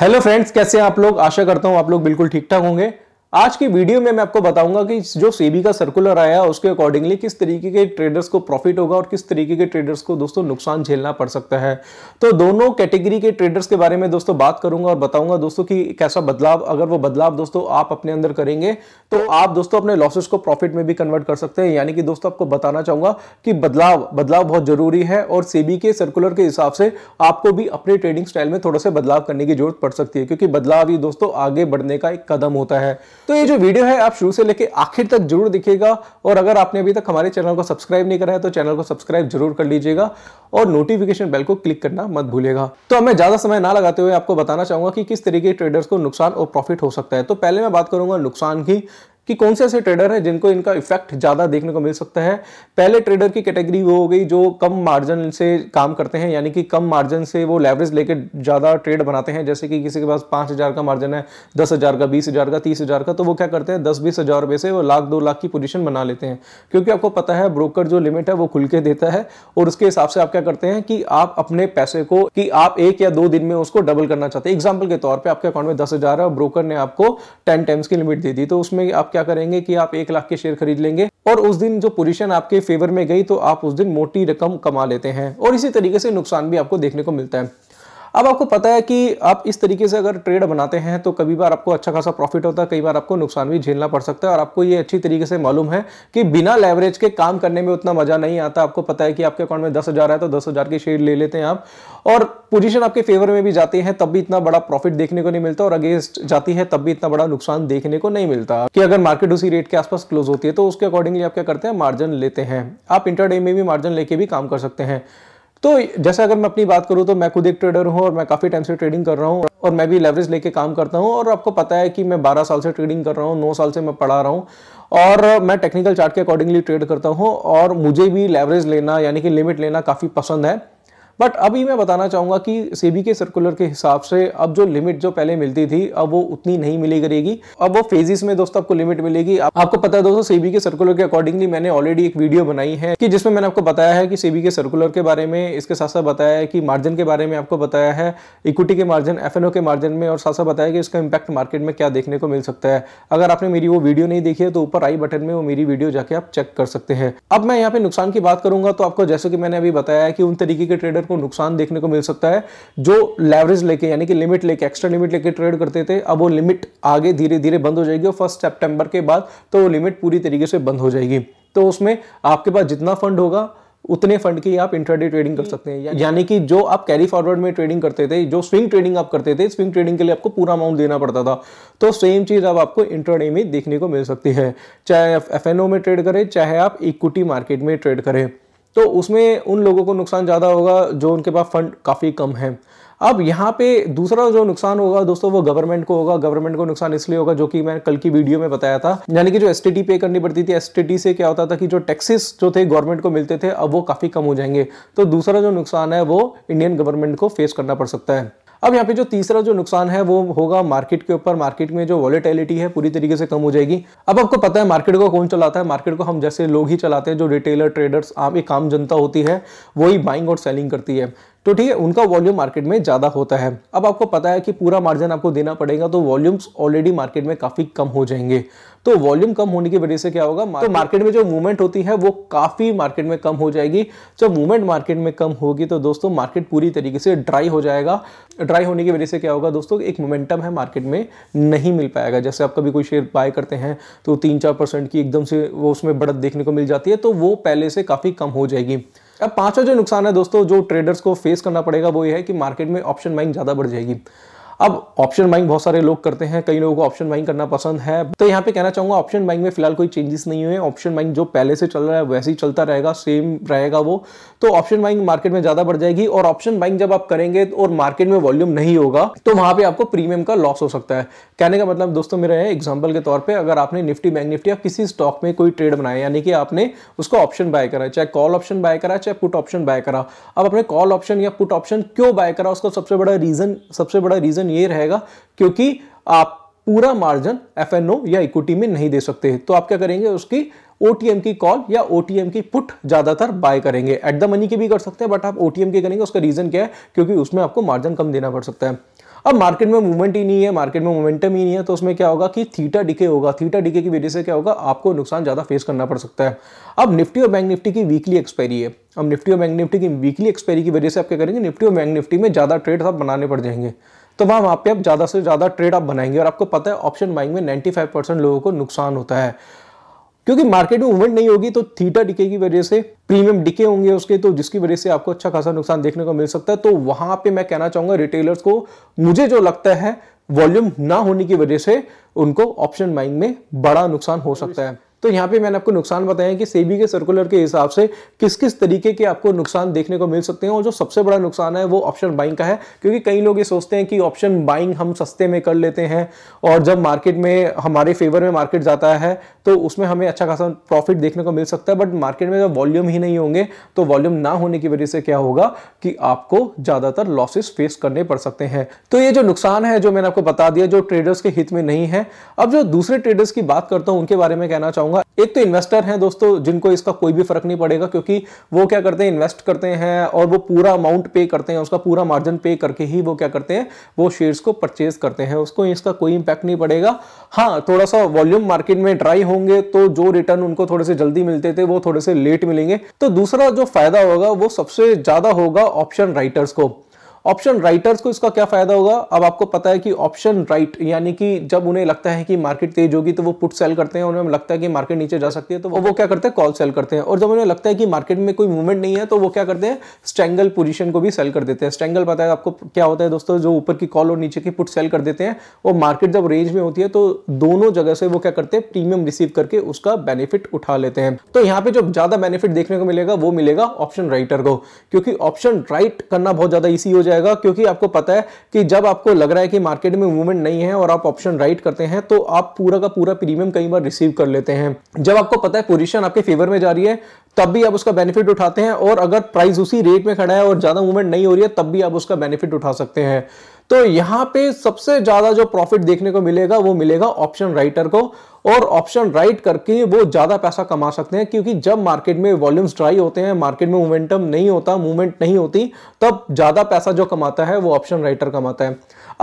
hello friends कैसे हैं आप लोग आशा करता हूं आप लोग बिल्कुल ठीक ठाक होंगे आज की वीडियो में मैं आपको बताऊंगा कि जो सेबी का सर्कुलर आया उसके अकॉर्डिंगली किस तरीके के ट्रेडर्स को प्रॉफिट होगा और किस तरीके के ट्रेडर्स को दोस्तों नुकसान झेलना पड़ सकता है तो दोनों कैटेगरी के ट्रेडर्स के बारे में दोस्तों बात करूंगा और बताऊंगा दोस्तों कि कैसा बदलाव अगर वो बदलाव दोस्तों आप अपने अंदर करेंगे तो आप दोस्तों अपने लॉसेस को प्रॉफिट में भी कन्वर्ट कर सकते हैं यानी कि दोस्तों आपको बताना चाहूंगा कि बदलाव बदलाव बहुत जरूरी है और सेबी के सर्कुलर के हिसाब से आपको भी अपने ट्रेडिंग स्टाइल में थोड़ा सा बदलाव करने की जरूरत पड़ सकती है क्योंकि बदलाव ही दोस्तों आगे बढ़ने का एक कदम होता है तो ये जो वीडियो है आप शुरू से लेकर आखिर तक जरूर दिखेगा और अगर आपने अभी तक हमारे चैनल को सब्सक्राइब नहीं करा है तो चैनल को सब्सक्राइब जरूर कर लीजिएगा और नोटिफिकेशन बेल को क्लिक करना मत भूलिएगा तो मैं ज़्यादा समय ना लगाते हुए आपको बताना चाहूंगा कि किस तरीके ट्रेडर्स को नुकसान और प्रॉफिट हो सकता है तो पहले मैं बात करूंगा नुकसान की कि कौन से ऐसे ट्रेडर हैं जिनको इनका इफेक्ट ज़्यादा देखने को मिल सकता है पहले ट्रेडर की कैटेगरी वो हो गई जो कम मार्जिन से काम करते हैं यानी कि कम मार्जिन से वो लेवरेज लेके ज़्यादा ट्रेड बनाते हैं जैसे कि किसी के पास पाँच हज़ार का मार्जिन है दस हज़ार का बीस हज़ार का तीस हज़ार का तो वो क्या करते हैं दस बीस हज़ार रुपये से वो लाख दो लाख की पोजिशन बना लेते हैं क्योंकि आपको पता है ब्रोकर जो लिमिट है वो खुल के देता है और उसके हिसाब से आप क्या करते हैं कि आप अपने पैसे को कि आप एक या दो दिन में उसको डबल करना चाहते हैं एग्जाम्पल के तौर पर आपके अकाउंट में दस हज़ार है और ब्रोकर ने आपको टेन टाइम्स की लिमिट दे दी तो उसमें आप क्या करेंगे कि आप एक लाख के शेयर खरीद लेंगे और उस दिन जो पोजीशन आपके फेवर में गई तो आप उस दिन मोटी रकम कमा लेते हैं और इसी तरीके से नुकसान भी आपको देखने को मिलता है अब आपको पता है कि आप इस तरीके से अगर ट्रेड बनाते हैं तो कभी बार आपको अच्छा खासा प्रॉफिट होता है कई बार आपको नुकसान भी झेलना पड़ सकता है और आपको ये अच्छी तरीके से मालूम है कि बिना लेवरेज के काम करने में उतना मजा नहीं आता आपको पता है कि आपके अकाउंट में दस हज़ार है तो दस हज़ार की शेयर ले लेते हैं आप और पोजिशन आपके फेवर में भी जाती है तब भी इतना बड़ा प्रॉफिट देखने को नहीं मिलता और अगेंस्ट जाती है तब भी इतना बड़ा नुकसान देखने को नहीं मिलता कि अगर मार्केट उसी रेट के आसपास क्लोज होती है तो उसके अकॉर्डिंगली आप क्या करते हैं मार्जिन लेते हैं आप इंटरडे में भी मार्जिन लेके भी काम कर सकते हैं तो जैसे अगर मैं अपनी बात करूँ तो मैं खुद एक ट्रेडर हूँ और मैं काफ़ी टाइम से ट्रेडिंग कर रहा हूँ और मैं भी लेवरेज लेके काम करता हूँ और आपको पता है कि मैं 12 साल से ट्रेडिंग कर रहा हूँ 9 साल से मैं पढ़ा रहा हूँ और मैं टेक्निकल चार्ट के अकॉर्डिंगली ट्रेड करता हूँ और मुझे भी लेवरेज लेना यानी कि लिमिट लेना काफ़ी पसंद है बट अभी मैं बताना चाहूँगा कि सेबी के सर्कुलर के हिसाब से अब जो लिमिट जो पहले मिलती थी अब वो उतनी नहीं मिली करेगी अब वो फेजिस में दोस्तों आपको लिमिट मिलेगी आप, आपको पता है दोस्तों सेबी के सर्कुलर के अकॉर्डिंगली मैंने ऑलरेडी एक वीडियो बनाई है कि जिसमें मैंने आपको बताया है कि सेबी के सर्कुलर के बारे में इसके साथ साथ बताया है कि मार्जिन के बारे में आपको बताया है इक्विटी के मार्जिन एफ के मार्जिन में और साथ साथ बताया कि इसका इम्पैक्ट मार्केट में क्या देखने को मिल सकता है अगर आपने मेरी वो वीडियो नहीं देखी है तो ऊपर आई बटन में वो मेरी वीडियो जाके आप चेक कर सकते हैं अब मैं यहाँ पे नुकसान की बात करूंगा तो आपको जैसे कि मैंने अभी बताया कि उन तरीके के ट्रेडर मार्केट को नुकसान देखने को मिल सकता है जो लेवरेज लेके यानी कि लिमिट लेके एक्स्ट्रा लिमिट लेके ट्रेड करते थे अब वो लिमिट आगे धीरे धीरे बंद हो जाएगी और फर्स्ट सेप्टेम्बर के बाद तो वो लिमिट पूरी तरीके से बंद हो जाएगी तो उसमें आपके पास जितना फंड होगा उतने फंड की आप इंट्राडे ट्रेडिंग कर सकते हैं यानी कि जो आप कैरी फॉरवर्ड में ट्रेडिंग करते थे जो स्विंग ट्रेडिंग आप करते थे स्विंग ट्रेडिंग के लिए आपको पूरा अमाउंट देना पड़ता था तो सेम चीज़ अब आपको इंट्राडे में देखने को मिल सकती है चाहे आप एफ में ट्रेड करें चाहे आप इक्विटी मार्केट में ट्रेड करें तो उसमें उन लोगों को नुकसान ज़्यादा होगा जो उनके पास फंड काफ़ी कम है अब यहाँ पे दूसरा जो नुकसान होगा दोस्तों वो गवर्नमेंट को होगा गवर्नमेंट को नुकसान इसलिए होगा जो कि मैंने कल की वीडियो में बताया था यानी कि जो एस पे करनी पड़ती थी एस से क्या होता था कि जो टैक्सेस जो थे गवर्नमेंट को मिलते थे अब वो काफ़ी कम हो जाएंगे तो दूसरा जो नुकसान है वो इंडियन गवर्नमेंट को फेस करना पड़ सकता है अब यहाँ पे जो तीसरा जो नुकसान है वो होगा मार्केट के ऊपर मार्केट में जो वॉलेटिलिटी है पूरी तरीके से कम हो जाएगी अब आपको पता है मार्केट को कौन चलाता है मार्केट को हम जैसे लोग ही चलाते हैं जो रिटेलर ट्रेडर्स आम एक आम जनता होती है वही बाइंग और सेलिंग करती है तो ठीक है उनका वॉल्यूम मार्केट में ज़्यादा होता है अब आपको पता है कि पूरा मार्जिन आपको देना पड़ेगा तो वॉल्यूम्स ऑलरेडी मार्केट में काफ़ी कम हो जाएंगे तो वॉल्यूम कम होने की वजह से क्या होगा तो मार्केट में जो मूवमेंट होती है वो काफ़ी मार्केट में कम हो जाएगी जब मूवमेंट मार्केट में कम होगी तो दोस्तों मार्केट पूरी तरीके से ड्राई हो जाएगा ड्राई होने की वजह से क्या होगा दोस्तों एक मोमेंटम है मार्केट में नहीं मिल पाएगा जैसे आप कभी कोई शेयर बाय करते हैं तो तीन चार परसेंट की एकदम से वो उसमें बढ़त देखने को मिल जाती है तो वो पहले से काफ़ी कम हो जाएगी अब पांचवा जो नुकसान है दोस्तों जो ट्रेडर्स को फेस करना पड़ेगा वो ये है कि मार्केट में ऑप्शन बाइंग ज़्यादा बढ़ जाएगी अब ऑप्शन बाइंग बहुत सारे लोग करते हैं कई लोगों को ऑप्शन बाइंग करना पसंद है तो यहाँ पे कहना चाहूंगा ऑप्शन बाइंग में फिलहाल कोई चेंजेस नहीं हुए ऑप्शन बाइंग जो पहले से चल रहा है वैसे ही चलता रहेगा सेम रहेगा वो तो ऑप्शन बाइंग मार्केट में ज़्यादा बढ़ जाएगी और ऑप्शन बाइंग जब आप करेंगे और मार्केट में वॉल्यूम नहीं होगा तो वहां पर आपको प्रीमियम का लॉस हो सकता है कहने का मतलब दोस्तों मेरा है एग्जाम्पल के तौर पर अगर आपने निफ्टी बैंक निफ्टी या किसी स्टॉक में कोई ट्रेड बनाया यानी कि आपने उसको ऑप्शन बाय करा चाहे कॉल ऑप्शन बाय करा चाहे पुट ऑप्शन बाय करा अब आपने कॉल ऑप्शन या पुट ऑप्शन क्यों बाय करा उसका सबसे बड़ा रीजन सबसे बड़ा रीजन रीजन ये रहेगा क्योंकि आप पूरा मार्जिन एफ या इक्विटी में नहीं दे सकते तो आप क्या करेंगे उसकी ओटीएम की कॉल या ओटीएम की पुट ज्यादातर बाय करेंगे एट द मनी की भी कर सकते हैं बट आप ओटीएम की करेंगे उसका रीजन क्या है क्योंकि उसमें आपको मार्जिन कम देना पड़ सकता है अब मार्केट में मूवमेंट ही नहीं है मार्केट में मोमेंटम ही नहीं है तो उसमें क्या होगा कि थीटा डिके होगा थीटा डिके की वजह से क्या होगा आपको नुकसान ज़्यादा फेस करना पड़ सकता है अब निफ्टी और बैंक निफ्टी की वीकली एक्सपायरी है अब निफ्टी और बैंक निफ्टी की वीकली एक्सपायरी की वजह से आप क्या करेंगे निफ्टी और बैंक निफ्टी में ज़्यादा ट्रेड तो आप बनाने पड़ जाएंगे तो वहाँ वहाँ पे आप ज़्यादा से ज़्यादा ट्रेड आप बनाएंगे और आपको पता है ऑप्शन बाइंग में 95 परसेंट लोगों को नुकसान होता है क्योंकि मार्केट में मूवमेंट नहीं होगी तो थीटा डिके की वजह से प्रीमियम डिके होंगे उसके तो जिसकी वजह से आपको अच्छा खासा नुकसान देखने को मिल सकता है तो वहां पर मैं कहना चाहूंगा रिटेलर्स को मुझे जो लगता है वॉल्यूम ना होने की वजह से उनको ऑप्शन बाइंग में बड़ा नुकसान हो सकता है तो यहाँ पे मैंने आपको नुकसान बताया कि सेबी के सर्कुलर के हिसाब से किस किस तरीके के आपको नुकसान देखने को मिल सकते हैं और जो सबसे बड़ा नुकसान है वो ऑप्शन बाइंग का है क्योंकि कई लोग ये सोचते हैं कि ऑप्शन बाइंग हम सस्ते में कर लेते हैं और जब मार्केट में हमारे फेवर में मार्केट जाता है तो उसमें हमें अच्छा खासा प्रॉफिट देखने को मिल सकता है बट मार्केट में जब वॉल्यूम ही नहीं होंगे तो वॉल्यूम ना होने की वजह से क्या होगा कि आपको ज़्यादातर लॉसेस फेस करने पड़ सकते हैं तो ये जो नुकसान है जो मैंने आपको बता दिया जो ट्रेडर्स के हित में नहीं है अब जो दूसरे ट्रेडर्स की बात करता हूँ उनके बारे में कहना चाहूँगा करूंगा एक तो इन्वेस्टर हैं दोस्तों जिनको इसका कोई भी फर्क नहीं पड़ेगा क्योंकि वो क्या करते हैं इन्वेस्ट करते हैं और वो पूरा अमाउंट पे करते हैं उसका पूरा मार्जिन पे करके ही वो क्या करते हैं वो शेयर्स को परचेज करते हैं उसको इसका कोई इंपैक्ट नहीं पड़ेगा हाँ थोड़ा सा वॉल्यूम मार्केट में ड्राई होंगे तो जो रिटर्न उनको थोड़े से जल्दी मिलते थे वो थोड़े से लेट मिलेंगे तो दूसरा जो फायदा होगा वो सबसे ज्यादा होगा ऑप्शन राइटर्स को ऑप्शन राइटर्स को इसका क्या फायदा होगा अब आपको पता है कि ऑप्शन राइट यानी कि जब उन्हें लगता है कि मार्केट तेज होगी तो वो पुट सेल करते हैं उन्हें लगता है कि मार्केट नीचे जा सकती है तो वो क्या करते हैं कॉल सेल करते हैं और जब उन्हें लगता है कि मार्केट में कोई मूवमेंट नहीं है तो वो क्या करते हैं स्ट्रेंगल पोजिशन को भी सेल कर देते हैं स्ट्रेंगल पता है आपको क्या होता है दोस्तों जो ऊपर की कॉल और नीचे की पुट सेल कर देते हैं वो मार्केट जब रेंज में होती है तो दोनों जगह से वो क्या करते हैं प्रीमियम रिसीव करके उसका बेनिफिट उठा लेते हैं तो यहाँ पे जो ज्यादा बेनिफिट देखने को मिलेगा वो मिलेगा ऑप्शन राइटर को क्योंकि ऑप्शन राइट करना बहुत ज्यादा ईजी हो जाए जाएगा क्योंकि आपको पता है कि जब आपको लग रहा है कि मार्केट में मूवमेंट नहीं है और आप ऑप्शन राइट करते हैं तो आप पूरा का पूरा प्रीमियम कई बार रिसीव कर लेते हैं जब आपको पता है पोजिशन आपके फेवर में जा रही है तब भी आप उसका बेनिफिट उठाते हैं और अगर प्राइस उसी रेट में खड़ा है और ज़्यादा मूवमेंट नहीं हो रही है तब भी आप उसका बेनिफिट उठा सकते हैं तो यहां पे सबसे ज़्यादा जो प्रॉफिट देखने को मिलेगा वो मिलेगा ऑप्शन राइटर को और ऑप्शन राइट करके वो ज़्यादा पैसा कमा सकते हैं क्योंकि जब मार्केट में वॉल्यूम्स ड्राई होते हैं मार्केट में मोमेंटम नहीं होता मूवमेंट नहीं होती तब ज़्यादा पैसा जो कमाता है वो ऑप्शन राइटर कमाता है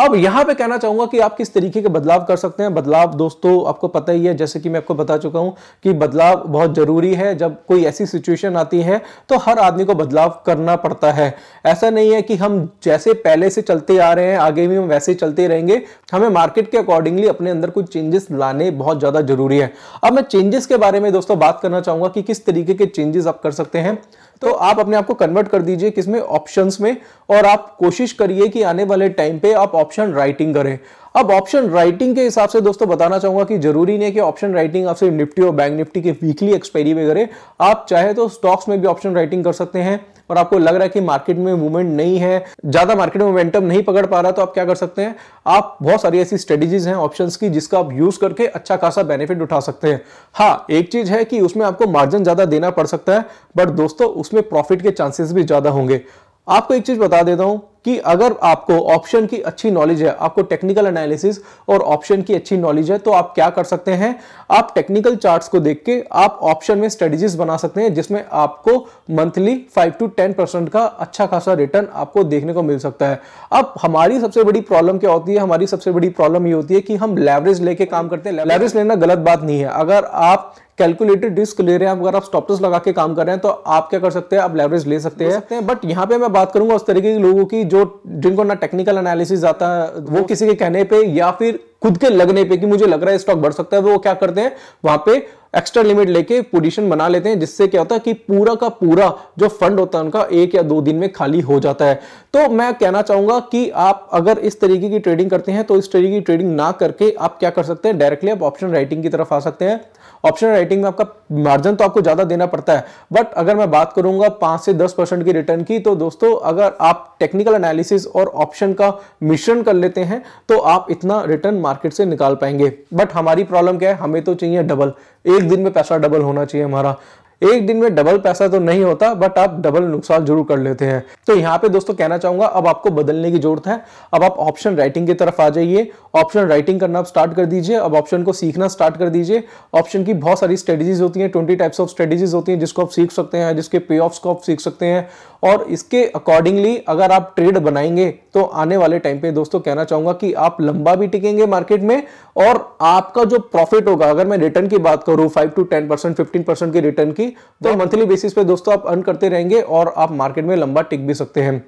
अब यहां पे कहना चाहूंगा कि आप किस तरीके के बदलाव कर सकते हैं बदलाव दोस्तों आपको पता ही है जैसे कि मैं आपको बता चुका हूं कि बदलाव बहुत ज़रूरी है जब कोई ऐसी सिचुएशन आती है तो हर आदमी को बदलाव करना पड़ता है ऐसा नहीं है कि हम जैसे पहले से चलते आ रहे हैं आगे भी हम वैसे चलते रहेंगे हमें मार्केट के अकॉर्डिंगली अपने अंदर कुछ चेंजेस लाने बहुत ज़्यादा जरूरी है अब मैं चेंजेस के बारे में दोस्तों बात करना चाहूंगा कि किस तरीके के चेंजेस आप कर सकते हैं तो आप अपने आप को कन्वर्ट कर दीजिए किसमें ऑप्शंस में और आप कोशिश करिए कि आने वाले टाइम पे आप ऑप्शन राइटिंग करें अब ऑप्शन राइटिंग के हिसाब से दोस्तों बताना चाहूंगा कि जरूरी नहीं है कि ऑप्शन राइटिंग आप सिर्फ निफ्टी और बैंक निफ्टी के वीकली एक्सपायरी में करें आप चाहे तो स्टॉक्स में भी ऑप्शन राइटिंग कर सकते हैं और आपको लग रहा है कि मार्केट में मूवमेंट नहीं है ज़्यादा मार्केट में मोमेंटम नहीं पकड़ पा रहा तो आप क्या कर सकते हैं आप बहुत सारी ऐसी स्ट्रेटेजीज हैं ऑप्शन की जिसका आप यूज़ करके अच्छा खासा बेनिफिट उठा सकते हैं हाँ एक चीज़ है कि उसमें आपको मार्जिन ज़्यादा देना पड़ सकता है बट दोस्तों उसमें प्रॉफिट के चांसेस भी ज़्यादा होंगे आपको एक चीज़ बता देता हूं कि अगर आपको ऑप्शन की अच्छी नॉलेज है आपको टेक्निकल एनालिसिस और ऑप्शन की अच्छी नॉलेज है तो आप क्या कर सकते हैं आप टेक्निकल चार्ट्स को देख के आप ऑप्शन में स्ट्रेटजीज बना सकते हैं जिसमें आपको monthly five to ten percent का अच्छा खासा रिटर्न आपको देखने को मिल सकता है अब हमारी सबसे बड़ी प्रॉब्लम क्या होती है हमारी सबसे बड़ी प्रॉब्लम ये होती है कि हम लेवरेज लेके काम करते हैं लेवरेज लेना गलत बात नहीं है अगर आप कैलकुलेटेड रिस्क ले रहे हैं अगर आप स्टॉप लगा के काम कर रहे हैं तो आप क्या कर सकते हैं आप लेवरेज ले सकते हैं सकते हैं बट यहाँ पे मैं बात करूंगा उस तरीके के लोगों की जो जिनको ना टेक्निकल एनालिसिस आता है वो किसी के कहने पे या फिर खुद के लगने पे कि मुझे लग रहा है स्टॉक बढ़ सकता है वो क्या करते हैं वहां पे एक्स्ट्रा लिमिट लेके पोजीशन बना लेते हैं जिससे क्या होता है कि पूरा का पूरा जो फंड होता है उनका एक या दो दिन में खाली हो जाता है तो मैं कहना चाहूंगा कि आप अगर इस तरीके की ट्रेडिंग करते हैं तो इस तरीके की ट्रेडिंग ना करके आप क्या कर सकते हैं डायरेक्टली आप ऑप्शन राइटिंग की तरफ आ सकते हैं ऑप्शन राइटिंग में आपका मार्जिन तो आपको ज्यादा देना पड़ता है बट अगर मैं बात करूंगा पांच से दस परसेंट की रिटर्न की तो दोस्तों अगर आप टेक्निकल एनालिसिस और ऑप्शन का मिश्रण कर लेते हैं तो आप इतना रिटर्न मार्केट से निकाल पाएंगे बट हमारी प्रॉब्लम क्या है हमें तो चाहिए डबल ए एक दिन में पैसा डबल होना चाहिए हमारा एक दिन में डबल पैसा तो नहीं होता बट आप डबल नुकसान जरूर कर लेते हैं तो यहाँ पे दोस्तों कहना चाहूंगा अब आपको बदलने की जरूरत है अब आप ऑप्शन राइटिंग की तरफ आ जाइए ऑप्शन राइटिंग करना आप स्टार्ट कर दीजिए अब ऑप्शन को सीखना स्टार्ट कर दीजिए ऑप्शन की बहुत सारी स्ट्रेटेजीज होती हैं ट्वेंटी टाइप्स ऑफ स्ट्रेटेजीज होती हैं जिसको आप सीख सकते हैं जिसके पे को आप सीख सकते हैं और इसके अकॉर्डिंगली अगर आप ट्रेड बनाएंगे तो आने वाले टाइम पे दोस्तों कहना चाहूंगा कि आप लंबा भी टिकेंगे मार्केट में और आपका जो प्रॉफिट होगा अगर मैं रिटर्न की बात करूं five to ten percent fifteen percent की रिटर्न की तो मंथली बेसिस पे दोस्तों आप अर्न करते रहेंगे और आप मार्केट में लंबा टिक भी सकते हैं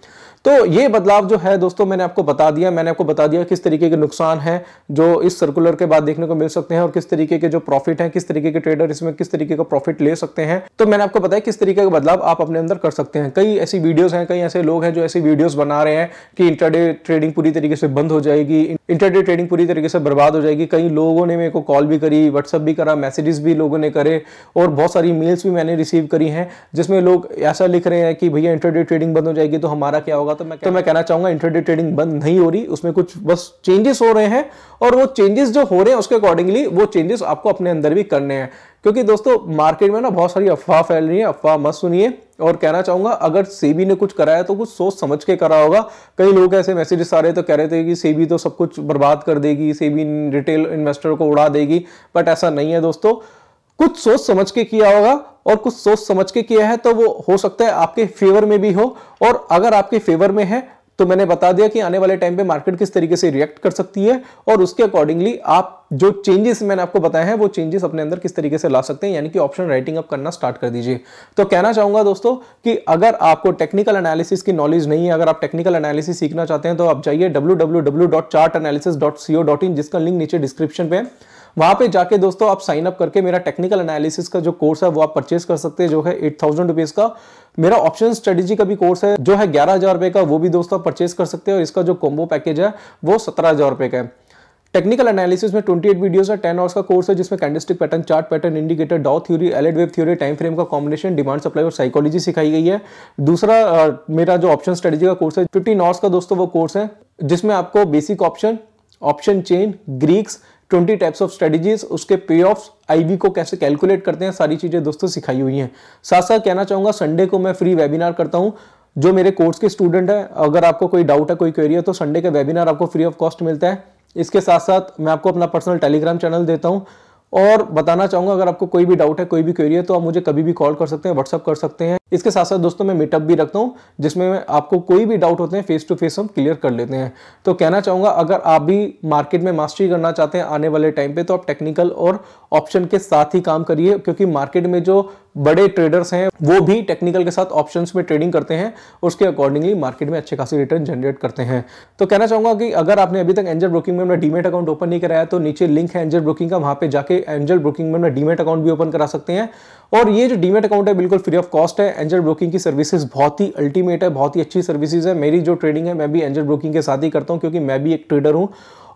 तो ये बदलाव जो है दोस्तों मैंने आपको बता दिया मैंने आपको बता दिया किस तरीके के नुकसान है जो इस सर्कुलर के बाद देखने को मिल सकते हैं और किस तरीके के जो प्रॉफिट है किस तरीके के ट्रेडर इसमें किस तरीके का प्रॉफिट ले सकते हैं तो मैंने आपको बताया किस तरीके का बदलाव आप अपने अंदर कर सकते हैं कई ऐसी वीडियोज़ हैं कई ऐसे लोग हैं जो ऐसी वीडियोज बना रहे हैं कि इंटरडे ट्रेडिंग पूरी तरीके से बंद हो जाएगी इंटरडे ट्रेडिंग पूरी तरीके से बर्बाद हो जाएगी कई लोगों ने मेरे को कॉल भी करी व्हाट्सअप भी करा मैसेजेस भी लोगों ने करे और बहुत सारी मेल्स भी मैंने रिसीव करी हैं जिसमें लोग ऐसा लिख रहे हैं कि भैया इंटरडे ट्रेडिंग बंद हो जाएगी तो हमारा क्या होगा होगा तो मैं तो मैं कहना चाहूंगा इंटरडे ट्रेडिंग बंद नहीं हो रही उसमें कुछ बस चेंजेस हो रहे हैं और वो चेंजेस जो हो रहे हैं उसके अकॉर्डिंगली वो चेंजेस आपको अपने अंदर भी करने हैं क्योंकि दोस्तों मार्केट में ना बहुत सारी अफवाह फैल रही है अफवाह मत सुनिए और कहना चाहूंगा अगर सेबी ने कुछ कराया तो कुछ सोच समझ के करा होगा कई लोग ऐसे मैसेजेस आ रहे तो कह रहे थे कि सेबी तो सब कुछ बर्बाद कर देगी सेबी रिटेल इन्वेस्टर को उड़ा देगी बट ऐसा नहीं है दोस्तों कुछ सोच समझ के किया होगा और कुछ सोच समझ के किया है तो वो हो सकता है आपके फेवर में भी हो और अगर आपके फेवर में है तो मैंने बता दिया कि आने वाले टाइम पे मार्केट किस तरीके से रिएक्ट कर सकती है और उसके अकॉर्डिंगली आप जो चेंजेस मैंने आपको बताया है वो चेंजेस अपने अंदर किस तरीके से ला सकते हैं यानी कि ऑप्शन राइटिंग अप करना स्टार्ट कर दीजिए तो कहना चाहूंगा दोस्तों कि अगर आपको टेक्निकल एनालिसिस की नॉलेज नहीं है अगर आप टेक्निकल एनालिसिस सीखना चाहते हैं तो आप जाइए डब्ल्यू जिसका लिंक नीचे डिस्क्रिप्शन पे है वहां पे जाके दोस्तों आप साइन अप करके मेरा टेक्निकल एनालिसिस का जो कोर्स है वो आप परचेज कर सकते हैं जो है एट थाउजेंड रुपीज का मेरा ऑप्शन स्ट्रेटेजी का भी कोर्स है जो है ग्यारह हजार रुपए का वो भी दोस्तों आप परचेज कर सकते हैं और इसका जो कॉम्बो पैकेज है वो सत्रह हजार रुपए का है टेक्निकल एनालिसिस में 28 वीडियोस है 10 आवर्स का कोर्स है जिसमें candlestick pattern chart pattern indicator Dow theory Elliott wave theory time frame का कॉम्बिनेशन डिमांड सप्लाई और साइकोलॉजी सिखाई गई है दूसरा आ, मेरा जो ऑप्शन स्ट्रेटेजी का कोर्स है फिफ्टीन आवर्स का दोस्तों वो कोर्स है जिसमें आपको basic option option chain Greeks twenty types of strategies उसके पे ऑफ आईवी को कैसे कैलकुलेट करते हैं सारी चीज़ें दोस्तों सिखाई हुई हैं साथ साथ कहना चाहूंगा संडे को मैं फ्री वेबिनार करता हूँ जो मेरे कोर्स के स्टूडेंट हैं अगर आपको कोई डाउट है कोई क्वेरी है तो संडे का वेबिनार आपको फ्री ऑफ कॉस्ट मिलता है इसके साथ साथ मैं आपको अपना पर्सनल टेलीग्राम चैनल देता हूँ और बताना चाहूंगा अगर आपको कोई भी डाउट है कोई भी क्वेरी है तो आप मुझे कभी भी कॉल कर सकते हैं व्हाट्सअप कर सकते हैं इसके साथ साथ दोस्तों मैं मीटअप भी रखता हूँ जिसमें आपको कोई भी डाउट होते हैं फेस टू फेस हम क्लियर कर लेते हैं तो कहना चाहूंगा अगर आप भी मार्केट में मास्टरी करना चाहते हैं आने वाले टाइम पे तो आप टेक्निकल और ऑप्शन के साथ ही काम करिए क्योंकि मार्केट में जो बड़े ट्रेडर्स हैं वो भी टेक्निकल के साथ ऑप्शंस में ट्रेडिंग करते हैं उसके अकॉर्डिंगली मार्केट में अच्छे खासे रिटर्न जनरेट करते हैं तो कहना चाहूंगा कि अगर आपने अभी तक एंजल ब्रोकिंग में अपना डीमेट अकाउंट ओपन नहीं कराया तो नीचे लिंक है एंजल ब्रोकिंग का वहाँ पे जाके एंजल ब्रोकिंग में डीमेट अकाउंट भी ओपन करा सकते हैं और ये जो डीमेट अकाउंट है बिल्कुल फ्री ऑफ कॉस्ट है एंजल ब्रोकिंग की सर्विसेज बहुत ही अल्टीमेट है बहुत ही अच्छी सर्विसेज है मेरी जो ट्रेडिंग है मैं भी एंजल ब्रोकिंग के साथ ही करता हूँ क्योंकि मैं भी एक ट्रेडर हूँ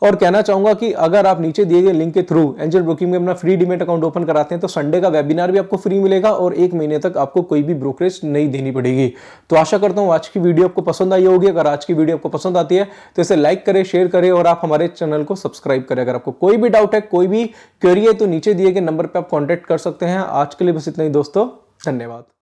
और कहना चाहूंगा कि अगर आप नीचे दिए गए लिंक के थ्रू एंजल ब्रोकिंग में अपना फ्री डीमेट अकाउंट ओपन कराते हैं तो संडे का वेबिनार भी आपको फ्री मिलेगा और एक महीने तक आपको कोई भी ब्रोकरेज नहीं देनी पड़ेगी तो आशा करता हूं आज की वीडियो आपको पसंद आई होगी अगर आज की वीडियो आपको पसंद आती है तो इसे लाइक करें शेयर करें और आप हमारे चैनल को सब्सक्राइब करें अगर आपको कोई भी डाउट है कोई भी क्वेरी है तो नीचे दिए गए नंबर पर आप कॉन्टेक्ट कर सकते हैं आज के लिए बस इतना ही दोस्तों धन्यवाद